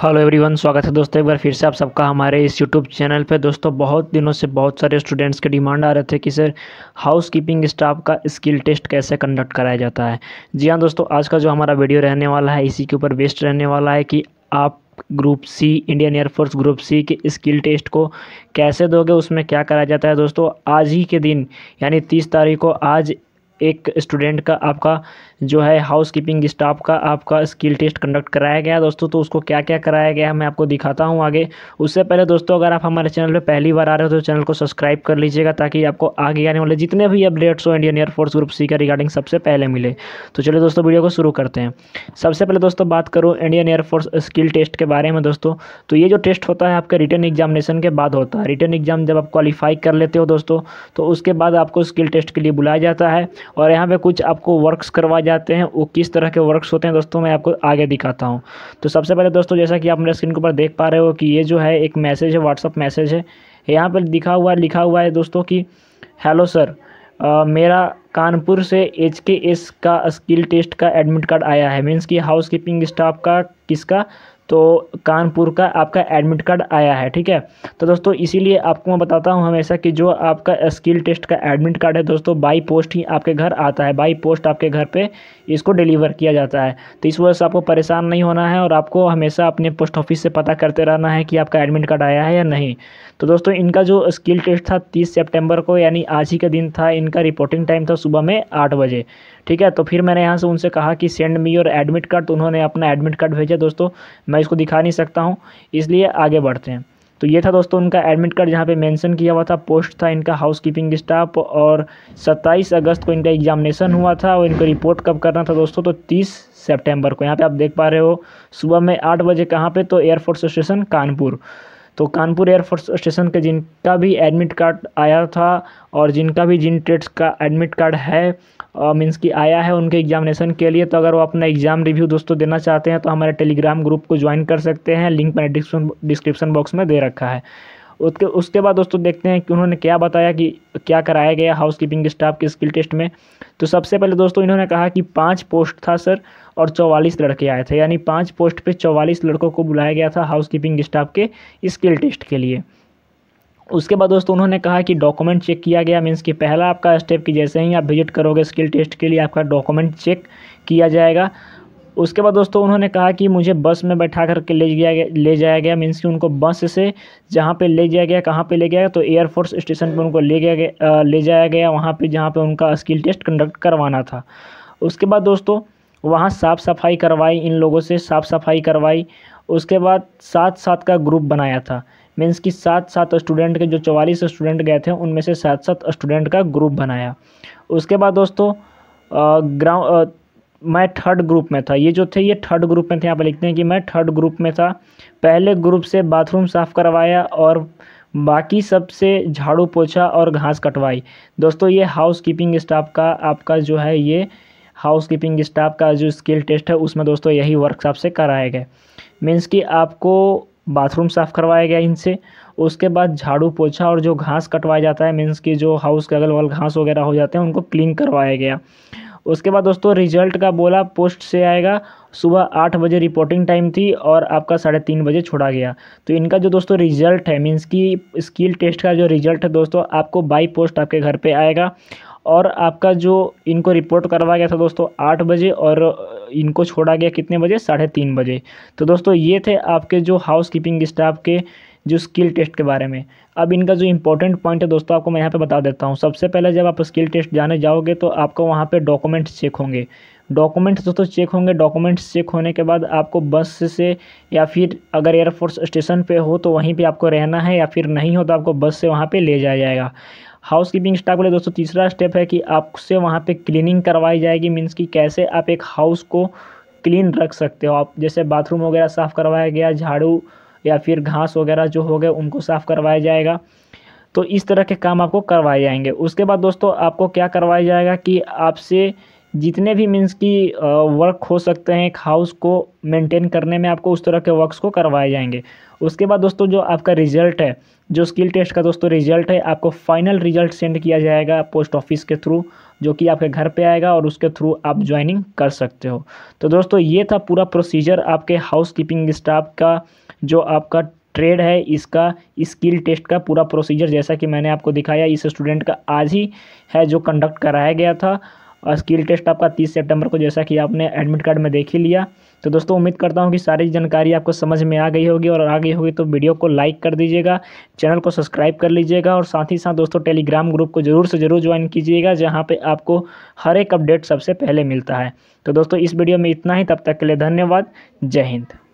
hello everyone स्वागत है दोस्तों एक बार फिर से आप सबका हमारे इस यूट्यूब चैनल पे दोस्तों बहुत दिनों से बहुत सारे स्टूडेंट्स के डिमांड आ रहे थे कि सर हाउस कीपिंग स्टाफ का स्किल टेस्ट कैसे कंडक्ट कराया जाता है जी हाँ दोस्तों आज का जो हमारा वीडियो रहने वाला है इसी के ऊपर बेस्ट रहने वाला है कि आप group C Indian air force group C के स्किल टेस्ट को कैसे दोगे उसमें क्या कराया जाता है दोस्तों आज ही के दिन यानी तीस तारीख को आज एक स्टूडेंट का आपका जो है हाउस कीपिंग स्टाफ का आपका स्किल टेस्ट कंडक्ट कराया गया दोस्तों तो उसको क्या क्या कराया गया मैं आपको दिखाता हूँ आगे उससे पहले दोस्तों अगर आप हमारे चैनल पर पहली बार आ रहे हो तो चैनल को सब्सक्राइब कर लीजिएगा ताकि आपको आगे आने वाले जितने भी अपडेट्स हो इंडियन एयरफोर्स ग्रुप सी का रिगार्डिंग सबसे पहले मिले तो चलिए दोस्तों वीडियो को शुरू करते हैं सबसे पहले दोस्तों बात करूँ इंडियन एयरफोर्स स्किल टेस्ट के बारे में दोस्तों तो ये जो टेस्ट होता है आपके रिटर्न एग्जामिनेशन के बाद होता है रिटर्न एग्जाम जब आप क्वालिफाई कर लेते हो दोस्तों तो उसके बाद आपको स्किल टेस्ट के लिए बुलाया जाता है और यहाँ पर कुछ आपको वर्क्स करवा जाते हैं वो किस तरह के वर्क्स होते हैं दोस्तों मैं आपको आगे दिखाता हूँ तो सबसे पहले दोस्तों जैसा कि आप मेरे स्क्रीन के ऊपर देख पा रहे हो कि ये जो है एक मैसेज है व्हाट्सअप मैसेज है यहाँ पर दिखा हुआ लिखा हुआ है दोस्तों कि हेलो सर आ, मेरा कानपुर से एच के एस का स्किल टेस्ट का एडमिट कार्ड आया है मीन्स कि हाउस कीपिंग स्टाफ का किसका तो कानपुर का आपका एडमिट कार्ड आया है ठीक है तो दोस्तों इसीलिए आपको मैं बताता हूँ हमेशा कि जो आपका स्किल टेस्ट का एडमिट कार्ड है दोस्तों बाई पोस्ट ही आपके घर आता है बाई पोस्ट आपके घर पे इसको डिलीवर किया जाता है तो इस वजह से आपको परेशान नहीं होना है और आपको हमेशा अपने पोस्ट ऑफिस से पता करते रहना है कि आपका एडमिट कार्ड आया है या नहीं तो दोस्तों इनका जो स्किल टेस्ट था तीस सेप्टेम्बर को यानी आज ही का दिन था इनका रिपोर्टिंग टाइम था सुबह में आठ बजे ठीक है तो फिर मैंने यहाँ से उनसे कहा कि सेंड मी और एडमिट कार्ड तो उन्होंने अपना एडमिट कार्ड भेजा दोस्तों मैं इसको दिखा नहीं सकता हूँ इसलिए आगे बढ़ते हैं तो ये था दोस्तों उनका एडमिट कार्ड जहाँ पे मेंशन किया हुआ था पोस्ट था इनका हाउस कीपिंग स्टाफ और 27 अगस्त को इनका एग्जामिनेशन हुआ था और इनको रिपोर्ट कब करना था दोस्तों तो 30 सितंबर को यहाँ पे आप देख पा रहे हो सुबह में आठ बजे कहाँ पे तो एयरफोर्स स्टेशन कानपुर तो कानपुर एयरफोर्स स्टेशन के जिनका भी एडमिट कार्ड आया था और जिनका भी जिन ट्रेड्स का एडमिट कार्ड है मीन्स कि आया है उनके एग्जामिनेशन के लिए तो अगर वो अपना एग्ज़ाम रिव्यू दोस्तों देना चाहते हैं तो हमारे टेलीग्राम ग्रुप को ज्वाइन कर सकते हैं लिंक मैंने डिस्क्रिप्शन बॉक्स में दे रखा है उसके उसके बाद दोस्तों देखते हैं कि उन्होंने क्या बताया कि क्या कराया गया हाउस कीपिंग स्टाफ के स्किल टेस्ट में तो सबसे पहले दोस्तों इन्होंने कहा कि पाँच पोस्ट था सर और चौवालीस लड़के आए थे यानी पाँच पोस्ट पे चौवालीस लड़कों को बुलाया गया था हाउस कीपिंग स्टाफ के स्किल टेस्ट के लिए उसके बाद दोस्तों उन्होंने कहा कि डॉक्यूमेंट चेक किया गया मीन्स कि पहला आपका स्टेप कि जैसे ही आप विजिट करोगे स्किल टेस्ट के लिए आपका डॉक्यूमेंट चेक किया जाएगा उसके बाद दोस्तों उन्होंने कहा कि मुझे बस में बैठा करके ले गया ले जाया गया मीन्स कि उनको बस से जहाँ पे ले जाया गया कहाँ पे ले गया तो एयरफोर्स स्टेशन पे उनको ले गया ले जाया गया वहाँ पे जहाँ पे उनका स्किल टेस्ट कंडक्ट करवाना था उसके बाद दोस्तों वहाँ साफ़ सफाई करवाई इन लोगों से साफ़ सफाई करवाई उसके बाद सात सात का ग्रुप बनाया था मीन्स कि सात सात स्टूडेंट के जो चवालीस स्टूडेंट गए थे उनमें से सात सात स्टूडेंट का ग्रुप बनाया उसके बाद दोस्तों ग्राउंड मैं थर्ड ग्रुप में था ये जो थे ये थर्ड ग्रुप में थे यहाँ पर लिखते हैं कि मैं थर्ड ग्रुप में था पहले ग्रुप से बाथरूम साफ़ करवाया और बाकी सब से झाड़ू पोछा और घास कटवाई दोस्तों ये हाउस कीपिंग स्टाफ का आपका जो है ये हाउस कीपिंग स्टाफ का जो स्किल टेस्ट है उसमें दोस्तों यही वर्कशॉप से कराया गया मीन्स कि आपको बाथरूम साफ़ करवाया गया इनसे उसके बाद झाड़ू पोछा और जो घास कटवाया जाता है मीन्स कि जो हाउस के अगल बगल घास वगैरह हो जाते हैं उनको क्लीन करवाया गया उसके बाद दोस्तों रिजल्ट का बोला पोस्ट से आएगा सुबह आठ बजे रिपोर्टिंग टाइम थी और आपका साढ़े तीन बजे छोड़ा गया तो इनका जो दोस्तों रिजल्ट है मीन्स की स्किल टेस्ट का जो रिजल्ट है दोस्तों आपको बाई पोस्ट आपके घर पे आएगा और आपका जो इनको रिपोर्ट करवाया गया था दोस्तों आठ बजे और इनको छोड़ा गया कितने बजे साढ़े तीन बजे तो दोस्तों ये थे आपके जो हाउस कीपिंग स्टाफ के जो स्किल टेस्ट के बारे में अब इनका जो इंपॉर्टेंट पॉइंट है दोस्तों आपको मैं यहाँ पे बता देता हूँ सबसे पहले जब आप स्किल टेस्ट जाने जाओगे तो आपको वहाँ पे डॉक्यूमेंट्स चेक होंगे डॉक्यूमेंट्स दोस्तों चेक होंगे डॉक्यूमेंट्स चेक होने के बाद आपको बस से या फिर अगर एयरफोर्स स्टेशन पे हो तो वहीं पे आपको रहना है या फिर नहीं हो तो आपको बस से वहाँ पे ले जाया जाएगा हाउस कीपिंग स्टाफ बोले दोस्तों तीसरा स्टेप है कि आपसे वहाँ पे क्लीनिंग करवाई जाएगी मीन्स कि कैसे आप एक हाउस को क्लीन रख सकते हो आप जैसे बाथरूम वगैरह साफ़ करवाया गया झाड़ू या फिर घास वगैरह जो हो गए उनको साफ़ करवाया जाएगा तो इस तरह के काम आपको करवाए जाएंगे उसके बाद दोस्तों आपको क्या करवाया जाएगा कि आपसे जितने भी मीन्स की वर्क हो सकते हैं एक हाउस को मेंटेन करने में आपको उस तरह के वर्क्स को करवाए जाएंगे उसके बाद दोस्तों जो आपका रिजल्ट है जो स्किल टेस्ट का दोस्तों रिजल्ट है आपको फाइनल रिजल्ट सेंड किया जाएगा पोस्ट ऑफिस के थ्रू जो कि आपके घर पे आएगा और उसके थ्रू आप ज्वाइनिंग कर सकते हो तो दोस्तों ये था पूरा प्रोसीजर आपके हाउस कीपिंग स्टाफ का जो आपका ट्रेड है इसका स्किल टेस्ट का पूरा प्रोसीजर जैसा कि मैंने आपको दिखाया इस स्टूडेंट का आज ही है जो कंडक्ट कराया गया था और स्किल टेस्ट आपका तीस सितंबर को जैसा कि आपने एडमिट कार्ड में देख ही लिया तो दोस्तों उम्मीद करता हूँ कि सारी जानकारी आपको समझ में आ गई होगी और आ गई होगी तो वीडियो को लाइक कर दीजिएगा चैनल को सब्सक्राइब कर लीजिएगा और साथ ही साथ दोस्तों टेलीग्राम ग्रुप को ज़रूर से ज़रूर ज्वाइन कीजिएगा जहाँ पर आपको हर एक अपडेट सबसे पहले मिलता है तो दोस्तों इस वीडियो में इतना ही तब तक के लिए धन्यवाद जय हिंद